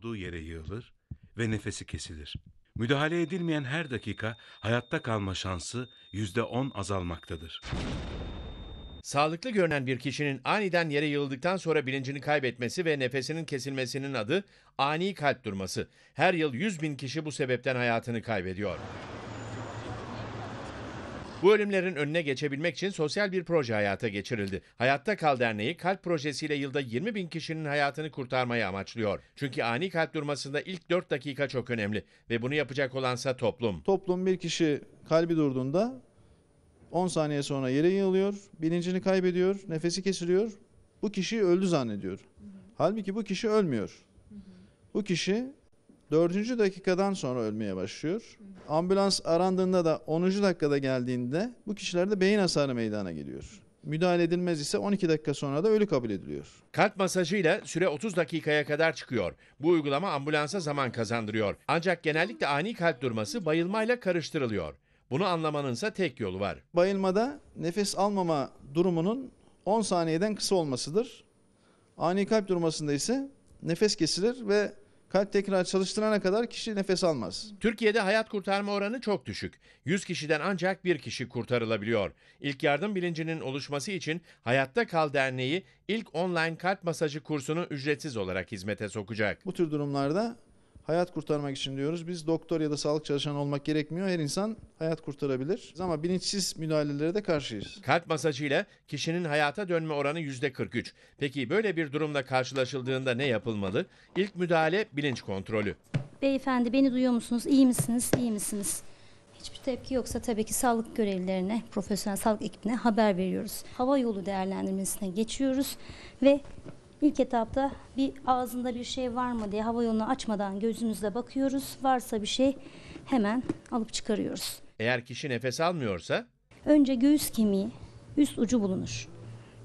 olduğu yere yığılır ve nefesi kesilir. Müdahale edilmeyen her dakika hayatta kalma şansı yüzde on azalmaktadır. Sağlıklı görünen bir kişinin aniden yere yığıldıktan sonra bilincini kaybetmesi ve nefesinin kesilmesinin adı ani kalp durması. Her yıl 100 bin kişi bu sebepten hayatını kaybediyor. Bu ölümlerin önüne geçebilmek için sosyal bir proje hayata geçirildi. Hayatta Kal Derneği kalp projesiyle yılda 20 bin kişinin hayatını kurtarmayı amaçlıyor. Çünkü ani kalp durmasında ilk 4 dakika çok önemli ve bunu yapacak olansa toplum. Toplum bir kişi kalbi durduğunda 10 saniye sonra yere yığılıyor, bilincini kaybediyor, nefesi kesiliyor. Bu kişi öldü zannediyor. Halbuki bu kişi ölmüyor. Bu kişi Dördüncü dakikadan sonra ölmeye başlıyor. Ambulans arandığında da 10. dakikada geldiğinde bu kişilerde beyin hasarı meydana geliyor. Müdahale edilmez ise 12 dakika sonra da ölü kabul ediliyor. Kalp masajıyla süre 30 dakikaya kadar çıkıyor. Bu uygulama ambulansa zaman kazandırıyor. Ancak genellikle ani kalp durması bayılmayla karıştırılıyor. Bunu anlamanınsa tek yolu var. Bayılmada nefes almama durumunun 10 saniyeden kısa olmasıdır. Ani kalp durmasında ise nefes kesilir ve Kalp tekrar çalıştırana kadar kişi nefes almaz. Türkiye'de hayat kurtarma oranı çok düşük. 100 kişiden ancak bir kişi kurtarılabiliyor. İlk yardım bilincinin oluşması için Hayatta Kal Derneği ilk online kalp masajı kursunu ücretsiz olarak hizmete sokacak. Bu tür durumlarda hayat kurtarmak için diyoruz. Biz doktor ya da sağlık çalışanı olmak gerekmiyor. Her insan hayat kurtarabilir. Ama bilinçsiz müdahalelere de karşıyız. Kalp masajıyla kişinin hayata dönme oranı %43. Peki böyle bir durumla karşılaşıldığında ne yapılmalı? İlk müdahale bilinç kontrolü. Beyefendi beni duyuyor musunuz? İyi misiniz? İyi misiniz? Hiçbir tepki yoksa tabii ki sağlık görevlilerine, profesyonel sağlık ekibine haber veriyoruz. Hava yolu değerlendirmesine geçiyoruz ve İlk etapta bir ağzında bir şey var mı diye hava yolunu açmadan gözümüzle bakıyoruz. Varsa bir şey hemen alıp çıkarıyoruz. Eğer kişi nefes almıyorsa? Önce göğüs kemiği üst ucu bulunur.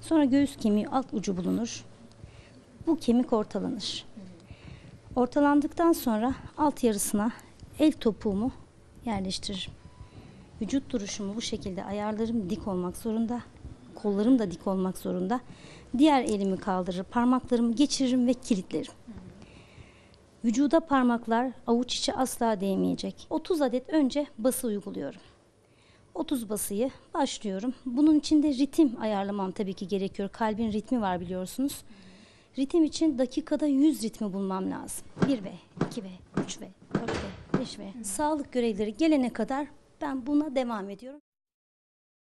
Sonra göğüs kemiği alt ucu bulunur. Bu kemik ortalanır. Ortalandıktan sonra alt yarısına el topuğumu yerleştiririm. Vücut duruşumu bu şekilde ayarlarım dik olmak zorunda kollarım da dik olmak zorunda. Diğer elimi kaldırır, parmaklarımı geçiririm ve kilitlerim. Vücuda parmaklar avuç içi asla değmeyecek. 30 adet önce bası uyguluyorum. 30 basıyı başlıyorum. Bunun için de ritim ayarlamam tabii ki gerekiyor. Kalbin ritmi var biliyorsunuz. Ritim için dakikada 100 ritmi bulmam lazım. 1 ve 2 ve 3 ve 4 ve 5 ve sağlık görevleri gelene kadar ben buna devam ediyorum.